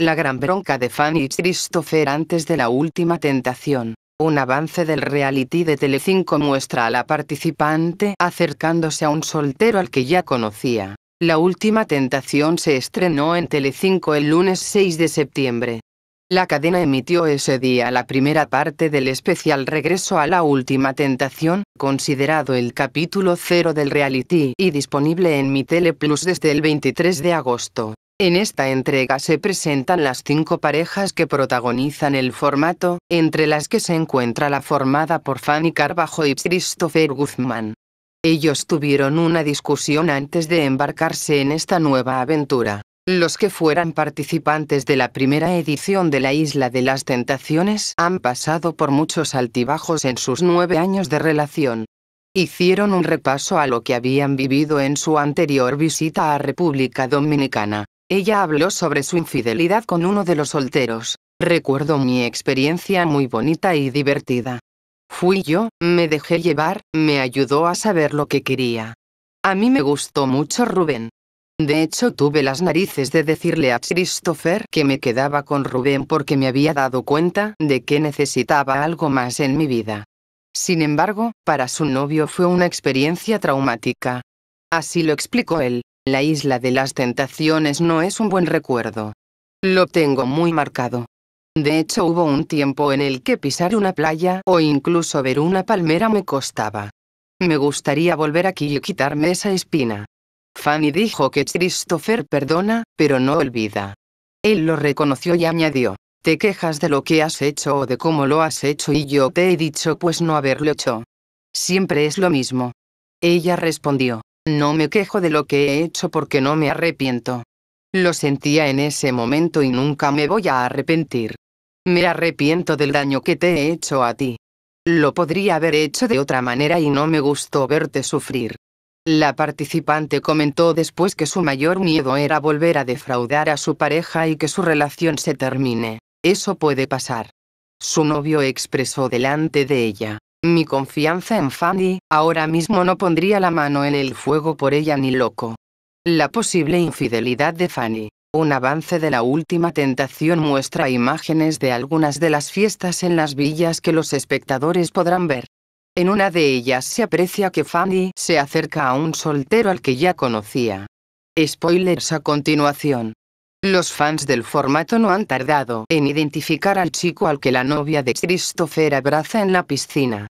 La gran bronca de Fanny y Christopher antes de la última tentación. Un avance del reality de Telecinco muestra a la participante acercándose a un soltero al que ya conocía. La última tentación se estrenó en Telecinco el lunes 6 de septiembre. La cadena emitió ese día la primera parte del especial Regreso a la Última Tentación, considerado el capítulo cero del reality y disponible en Mi Tele Plus desde el 23 de agosto. En esta entrega se presentan las cinco parejas que protagonizan el formato, entre las que se encuentra la formada por Fanny Carbajo y Christopher Guzmán. Ellos tuvieron una discusión antes de embarcarse en esta nueva aventura. Los que fueran participantes de la primera edición de la Isla de las Tentaciones han pasado por muchos altibajos en sus nueve años de relación. Hicieron un repaso a lo que habían vivido en su anterior visita a República Dominicana. Ella habló sobre su infidelidad con uno de los solteros. Recuerdo mi experiencia muy bonita y divertida. Fui yo, me dejé llevar, me ayudó a saber lo que quería. A mí me gustó mucho Rubén. De hecho tuve las narices de decirle a Christopher que me quedaba con Rubén porque me había dado cuenta de que necesitaba algo más en mi vida. Sin embargo, para su novio fue una experiencia traumática. Así lo explicó él, la isla de las tentaciones no es un buen recuerdo. Lo tengo muy marcado. De hecho hubo un tiempo en el que pisar una playa o incluso ver una palmera me costaba. Me gustaría volver aquí y quitarme esa espina. Fanny dijo que Christopher perdona, pero no olvida. Él lo reconoció y añadió, te quejas de lo que has hecho o de cómo lo has hecho y yo te he dicho pues no haberlo hecho. Siempre es lo mismo. Ella respondió, no me quejo de lo que he hecho porque no me arrepiento. Lo sentía en ese momento y nunca me voy a arrepentir. Me arrepiento del daño que te he hecho a ti. Lo podría haber hecho de otra manera y no me gustó verte sufrir. La participante comentó después que su mayor miedo era volver a defraudar a su pareja y que su relación se termine. Eso puede pasar. Su novio expresó delante de ella. Mi confianza en Fanny, ahora mismo no pondría la mano en el fuego por ella ni loco. La posible infidelidad de Fanny. Un avance de la última tentación muestra imágenes de algunas de las fiestas en las villas que los espectadores podrán ver. En una de ellas se aprecia que Fanny se acerca a un soltero al que ya conocía. Spoilers a continuación. Los fans del formato no han tardado en identificar al chico al que la novia de Christopher abraza en la piscina.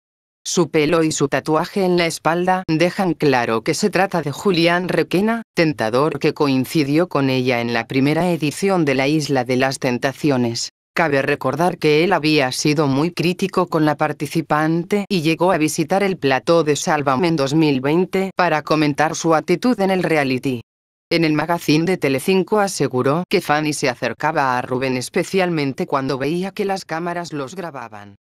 Su pelo y su tatuaje en la espalda dejan claro que se trata de Julián Requena, tentador que coincidió con ella en la primera edición de la Isla de las Tentaciones. Cabe recordar que él había sido muy crítico con la participante y llegó a visitar el plató de Salva en 2020 para comentar su actitud en el reality. En el magazine de Telecinco aseguró que Fanny se acercaba a Rubén especialmente cuando veía que las cámaras los grababan.